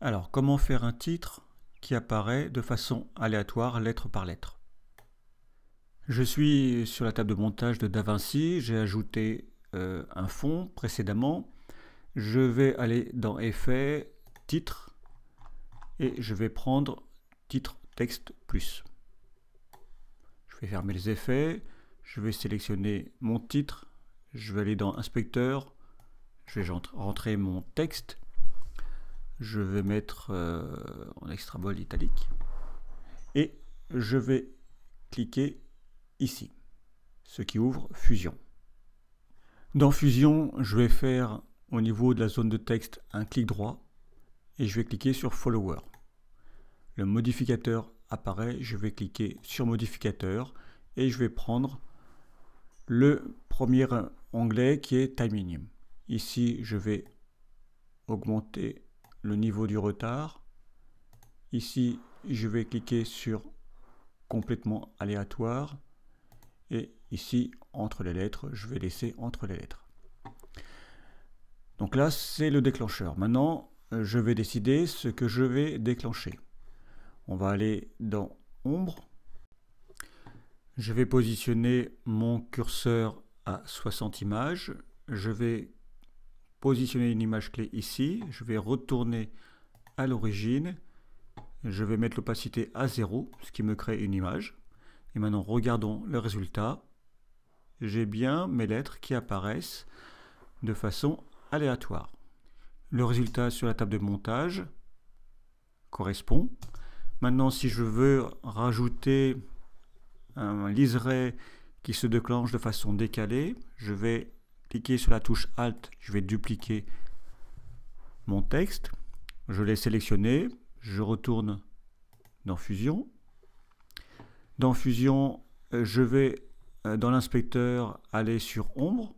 Alors, comment faire un titre qui apparaît de façon aléatoire, lettre par lettre Je suis sur la table de montage de DaVinci, j'ai ajouté euh, un fond précédemment. Je vais aller dans Effets, Titre, et je vais prendre Titre Texte Plus. Je vais fermer les effets, je vais sélectionner mon titre, je vais aller dans Inspecteur, je vais rentrer mon texte, je vais mettre euh, en extra bol italique et je vais cliquer ici, ce qui ouvre Fusion. Dans Fusion, je vais faire au niveau de la zone de texte un clic droit et je vais cliquer sur Follower. Le modificateur apparaît, je vais cliquer sur Modificateur et je vais prendre le premier onglet qui est Timing. Ici, je vais augmenter niveau du retard. Ici, je vais cliquer sur complètement aléatoire. Et ici, entre les lettres, je vais laisser entre les lettres. Donc là, c'est le déclencheur. Maintenant, euh, je vais décider ce que je vais déclencher. On va aller dans Ombre. Je vais positionner mon curseur à 60 images. Je vais positionner une image clé ici. Je vais retourner à l'origine. Je vais mettre l'opacité à 0, ce qui me crée une image. Et maintenant, regardons le résultat. J'ai bien mes lettres qui apparaissent de façon aléatoire. Le résultat sur la table de montage correspond. Maintenant, si je veux rajouter un liseré qui se déclenche de façon décalée, je vais cliquer sur la touche Alt, je vais dupliquer mon texte. Je l'ai sélectionné, je retourne dans Fusion. Dans Fusion, euh, je vais euh, dans l'inspecteur aller sur Ombre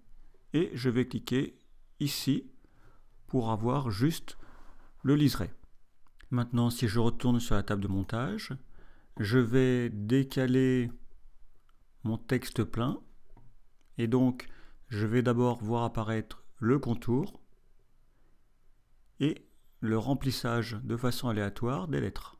et je vais cliquer ici pour avoir juste le liseré. Maintenant, si je retourne sur la table de montage, je vais décaler mon texte plein et donc je vais d'abord voir apparaître le contour et le remplissage de façon aléatoire des lettres.